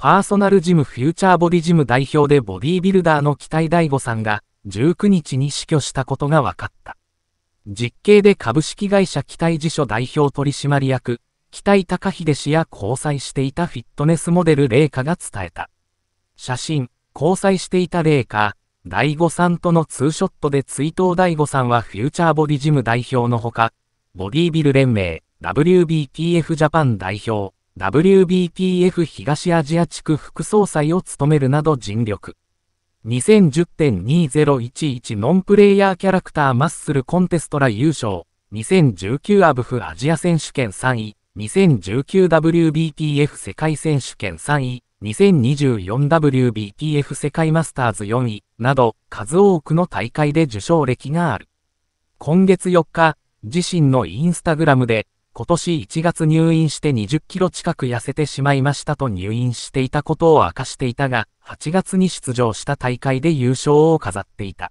パーソナルジムフューチャーボディジム代表でボディービルダーの北井大吾さんが19日に死去したことが分かった。実刑で株式会社北井辞書代表取締役、北井高秀氏や交際していたフィットネスモデル麗華が伝えた。写真、交際していた麗華、大悟さんとのツーショットで追悼大悟さんはフューチャーボディジム代表のほか、ボディビル連盟、w b t f ジャパン代表、WBTF 東アジア地区副総裁を務めるなど尽力。2010.2011ノンプレイヤーキャラクターマッスルコンテストら優勝、2019アブフアジア選手権3位、2019WBTF 世界選手権3位、2024WBTF 世界マスターズ4位、など、数多くの大会で受賞歴がある。今月4日、自身のインスタグラムで、今年1月入院して20キロ近く痩せてしまいましたと入院していたことを明かしていたが、8月に出場した大会で優勝を飾っていた。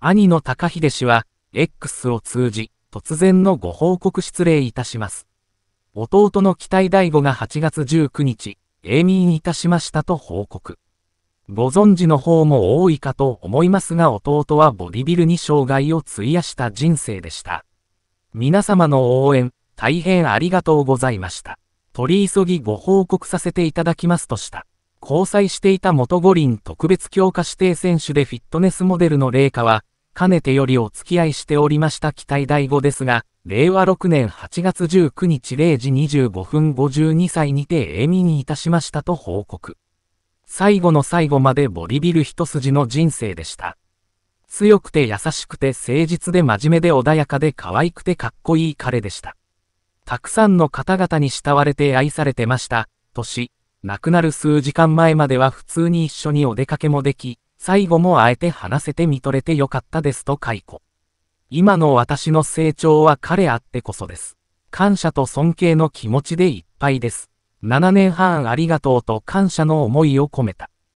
兄の高秀氏は、X を通じ、突然のご報告失礼いたします。弟の期待第5が8月19日、永眠いたしましたと報告。ご存知の方も多いかと思いますが弟はボディビルに障害を費やした人生でした。皆様の応援、大変ありがとうございました。取り急ぎご報告させていただきますとした。交際していた元五輪特別強化指定選手でフィットネスモデルの麗華は、かねてよりお付き合いしておりました期待第5ですが、令和6年8月19日0時25分52歳にて永眠にいたしましたと報告。最後の最後までボリビル一筋の人生でした。強くて優しくて誠実で真面目で穏やかで可愛くてかっこいい彼でした。たくさんの方々に慕われて愛されてました、とし、亡くなる数時間前までは普通に一緒にお出かけもでき、最後もあえて話せて見とれてよかったですと解雇。今の私の成長は彼あってこそです。感謝と尊敬の気持ちでいっぱいです。7年半ありがとうと感謝の思いを込めた。